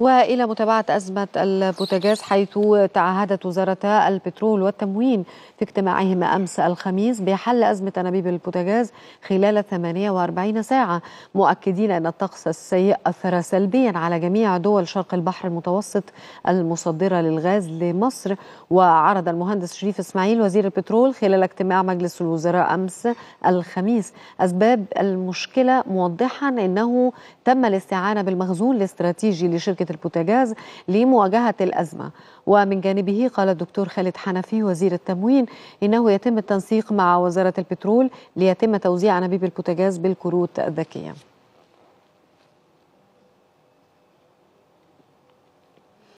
والى متابعه ازمه البوتاجاز حيث تعهدت وزارتا البترول والتموين في اجتماعهما امس الخميس بحل ازمه انابيب البوتاجاز خلال 48 ساعه مؤكدين ان الطقس السيء اثر سلبيا على جميع دول شرق البحر المتوسط المصدره للغاز لمصر وعرض المهندس شريف اسماعيل وزير البترول خلال اجتماع مجلس الوزراء امس الخميس اسباب المشكله موضحا انه تم الاستعانه بالمخزون الاستراتيجي لشركه شركة البوتاجاز لمواجهة الأزمة ومن جانبه قال الدكتور خالد حنفي وزير التموين إنه يتم التنسيق مع وزارة البترول ليتم توزيع أنابيب البوتاجاز بالكروت الذكية